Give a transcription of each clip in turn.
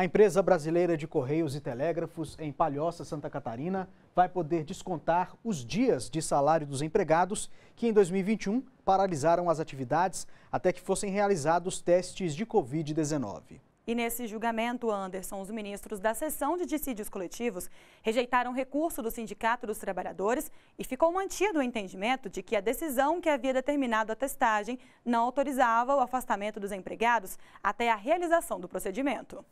A empresa brasileira de Correios e Telégrafos, em Palhoça, Santa Catarina, vai poder descontar os dias de salário dos empregados que, em 2021, paralisaram as atividades até que fossem realizados testes de Covid-19. E nesse julgamento, Anderson, os ministros da sessão de dissídios coletivos rejeitaram recurso do Sindicato dos Trabalhadores e ficou mantido o entendimento de que a decisão que havia determinado a testagem não autorizava o afastamento dos empregados até a realização do procedimento.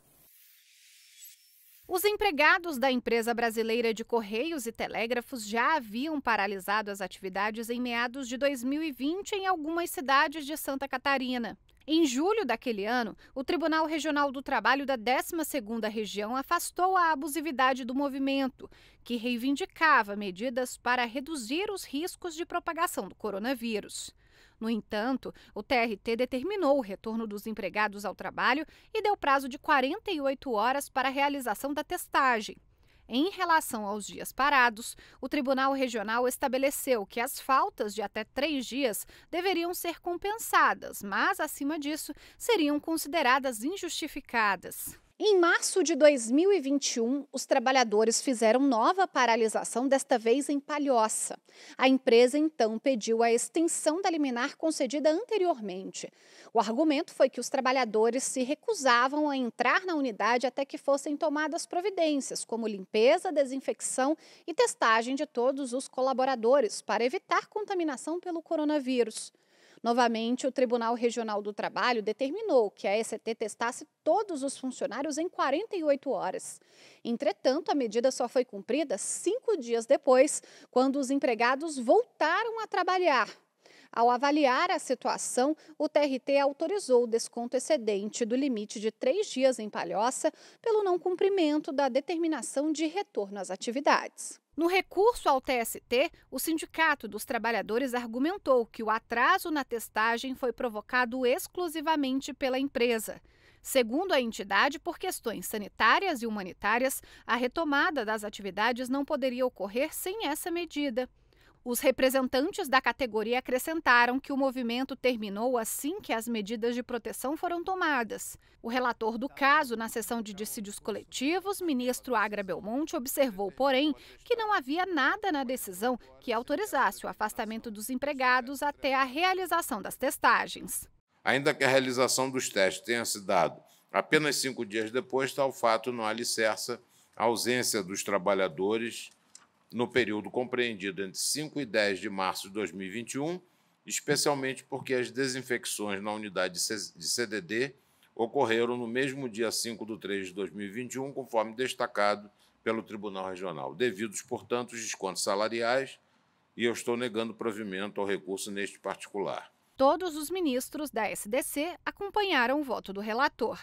Os empregados da empresa brasileira de Correios e Telégrafos já haviam paralisado as atividades em meados de 2020 em algumas cidades de Santa Catarina. Em julho daquele ano, o Tribunal Regional do Trabalho da 12ª Região afastou a abusividade do movimento, que reivindicava medidas para reduzir os riscos de propagação do coronavírus. No entanto, o TRT determinou o retorno dos empregados ao trabalho e deu prazo de 48 horas para a realização da testagem. Em relação aos dias parados, o Tribunal Regional estabeleceu que as faltas de até três dias deveriam ser compensadas, mas, acima disso, seriam consideradas injustificadas. Em março de 2021, os trabalhadores fizeram nova paralisação, desta vez em Palhoça. A empresa então pediu a extensão da liminar concedida anteriormente. O argumento foi que os trabalhadores se recusavam a entrar na unidade até que fossem tomadas providências, como limpeza, desinfecção e testagem de todos os colaboradores, para evitar contaminação pelo coronavírus. Novamente, o Tribunal Regional do Trabalho determinou que a ECT testasse todos os funcionários em 48 horas. Entretanto, a medida só foi cumprida cinco dias depois, quando os empregados voltaram a trabalhar ao avaliar a situação, o TRT autorizou o desconto excedente do limite de três dias em Palhoça pelo não cumprimento da determinação de retorno às atividades. No recurso ao TST, o Sindicato dos Trabalhadores argumentou que o atraso na testagem foi provocado exclusivamente pela empresa. Segundo a entidade, por questões sanitárias e humanitárias, a retomada das atividades não poderia ocorrer sem essa medida. Os representantes da categoria acrescentaram que o movimento terminou assim que as medidas de proteção foram tomadas. O relator do caso, na sessão de dissídios coletivos, ministro Agra Belmonte, observou, porém, que não havia nada na decisão que autorizasse o afastamento dos empregados até a realização das testagens. Ainda que a realização dos testes tenha se dado apenas cinco dias depois, tal fato não alicerça a ausência dos trabalhadores no período compreendido entre 5 e 10 de março de 2021, especialmente porque as desinfecções na unidade de CDD ocorreram no mesmo dia 5 de 3 de 2021, conforme destacado pelo Tribunal Regional. Devidos, portanto, os descontos salariais, e eu estou negando provimento ao recurso neste particular. Todos os ministros da SDC acompanharam o voto do relator.